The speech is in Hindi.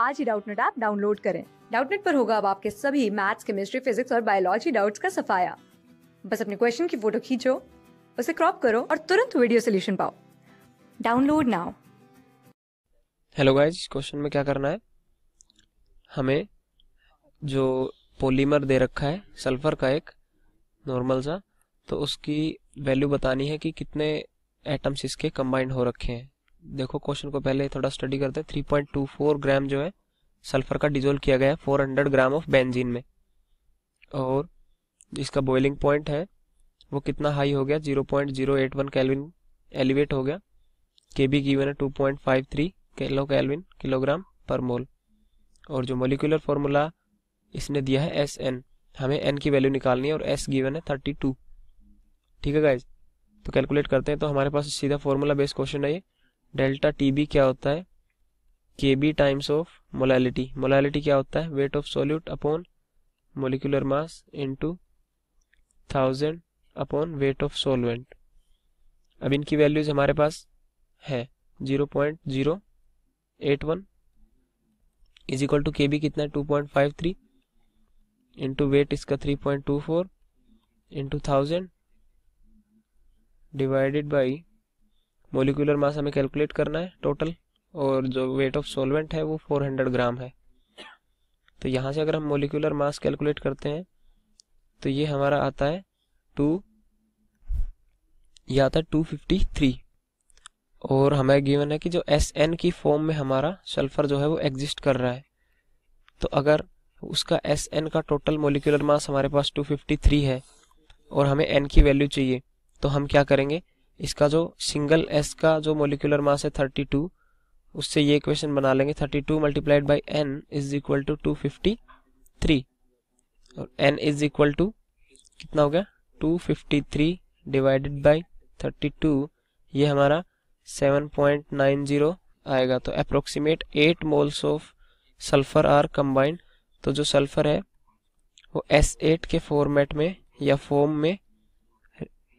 आज ही डाउटनेट ऐप डाउनलोड करें डाउटनेट पर होगा अब आपके सभी मैथ्स केमिस्ट्री फिजिक्स और बायोलॉजी डाउट्स का सफाया बस अपने क्वेश्चन की फोटो खींचो उसे क्रॉप करो और तुरंत वीडियो सोल्यूशन पाओ download now hello guys question में क्या करना है हमें जो पॉलीमर दे रखा है सल्फर का एक नॉर्मल सा तो उसकी वैल्यू बतानी है कि कितने एटम्स इसके कंबाइंड हो रखे हैं देखो क्वेश्चन को पहले थोड़ा स्टडी करते हैं three point two four gram जो है सल्फर का डिजोल्व किया गया है four hundred gram of benzene में और इसका बॉइलिंग पॉइंट है वो कितना हाई हो गया zero point zero eight one kelvin elevate हो गया के बी गिवन है two point five three kilo kelvin kilogram per mole और जो मोलिकुलर फॉर्मूला इसने दिया है एस एन हमें एन की वैल्यू निकालनी है और एस गिवन है थर्टी टू ठीक है गाइज तो कैलकुलेट करते हैं तो हमारे पास सीधा फॉर्मूला बेस्ड क्वेश्चन है ये डेल्टा टी बी क्या होता है K B times of molality molality क्या होता है weight of solute upon molecular mass into thousand upon weight of solvent अब इनकी वैल्यूज हमारे पास है zero point zero eight one is equal to K B कितना है two point five three into weight इसका three point two four into thousand divided by molecular mass हमें कैलकुलेट करना है टोटल और जो वेट ऑफ सॉल्वेंट है वो 400 ग्राम है तो यहाँ से अगर हम मोलिकुलर मास कैलकुलेट करते हैं तो ये हमारा आता है टू ये आता है टू फिफ्टी थ्री और हमें गिवन है कि जो एस एन की फॉर्म में हमारा सल्फर जो है वो एग्जिस्ट कर रहा है तो अगर उसका एस एन का टोटल मोलिकुलर मास हमारे पास टू फिफ्टी थ्री है और हमें एन की वैल्यू चाहिए तो हम क्या करेंगे इसका जो सिंगल एस का जो मोलिकुलर मास है थर्टी टू उससे ये क्वेश्चन बना लेंगे thirty two multiplied by N is equal to two fifty three और एन इज इक्वल टू कितना हो गया two fifty three divided by thirty two ये हमारा सेवन पॉइंट नाइन जीरो आएगा तो approximate eight moles of sulphur are combined तो जो सल्फर है वो एस एट के फॉर्मेट में या फॉर्म में